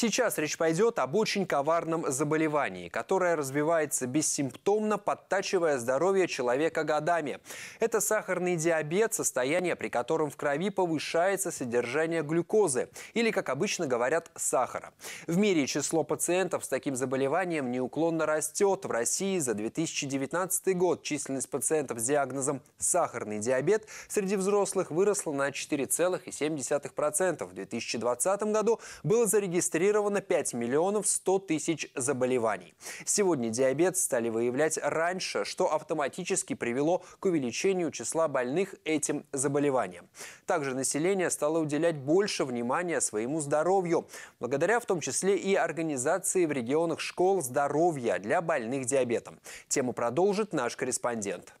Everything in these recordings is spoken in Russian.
Сейчас речь пойдет об очень коварном заболевании, которое развивается бессимптомно, подтачивая здоровье человека годами. Это сахарный диабет, состояние, при котором в крови повышается содержание глюкозы, или, как обычно говорят, сахара. В мире число пациентов с таким заболеванием неуклонно растет. В России за 2019 год численность пациентов с диагнозом сахарный диабет среди взрослых выросла на 4,7%. В 2020 году было зарегистрировано зарегистрировано 5 миллионов 100 тысяч заболеваний. Сегодня диабет стали выявлять раньше, что автоматически привело к увеличению числа больных этим заболеванием. Также население стало уделять больше внимания своему здоровью, благодаря в том числе и организации в регионах школ здоровья для больных диабетом. Тему продолжит наш корреспондент.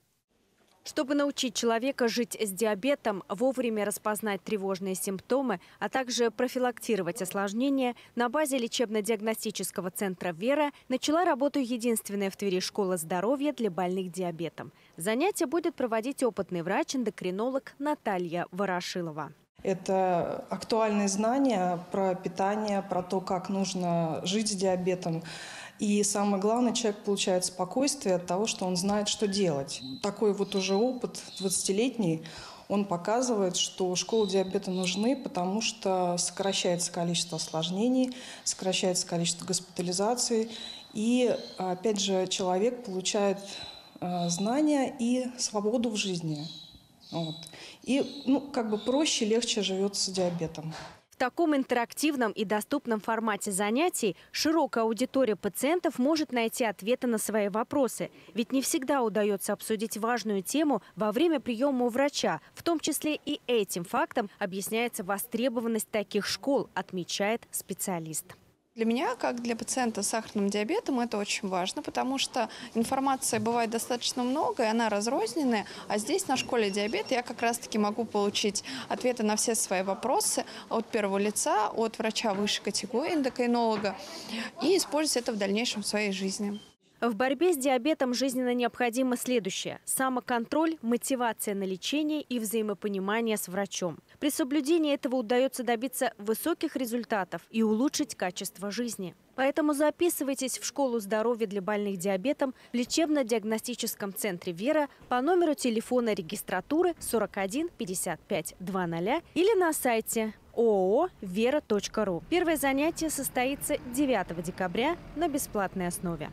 Чтобы научить человека жить с диабетом, вовремя распознать тревожные симптомы, а также профилактировать осложнения, на базе лечебно-диагностического центра «Вера» начала работу единственная в Твери школа здоровья для больных диабетом. Занятия будет проводить опытный врач-эндокринолог Наталья Ворошилова. Это актуальные знания про питание, про то, как нужно жить с диабетом. И самое главное, человек получает спокойствие от того, что он знает, что делать. Такой вот уже опыт 20-летний, он показывает, что школы диабета нужны, потому что сокращается количество осложнений, сокращается количество госпитализаций, и, опять же, человек получает э, знания и свободу в жизни. Вот. И, ну, как бы проще, легче живется диабетом. В таком интерактивном и доступном формате занятий широкая аудитория пациентов может найти ответы на свои вопросы. Ведь не всегда удается обсудить важную тему во время приема у врача. В том числе и этим фактом объясняется востребованность таких школ, отмечает специалист. Для меня, как для пациента с сахарным диабетом, это очень важно, потому что информация бывает достаточно много, и она разрозненная. А здесь, на школе диабет, я как раз-таки могу получить ответы на все свои вопросы от первого лица, от врача высшей категории, эндокринолога, и использовать это в дальнейшем в своей жизни. В борьбе с диабетом жизненно необходимо следующее – самоконтроль, мотивация на лечение и взаимопонимание с врачом. При соблюдении этого удается добиться высоких результатов и улучшить качество жизни. Поэтому записывайтесь в школу здоровья для больных диабетом в лечебно-диагностическом центре «Вера» по номеру телефона регистратуры 41 55 00 или на сайте ООО «Вера.ру». Первое занятие состоится 9 декабря на бесплатной основе.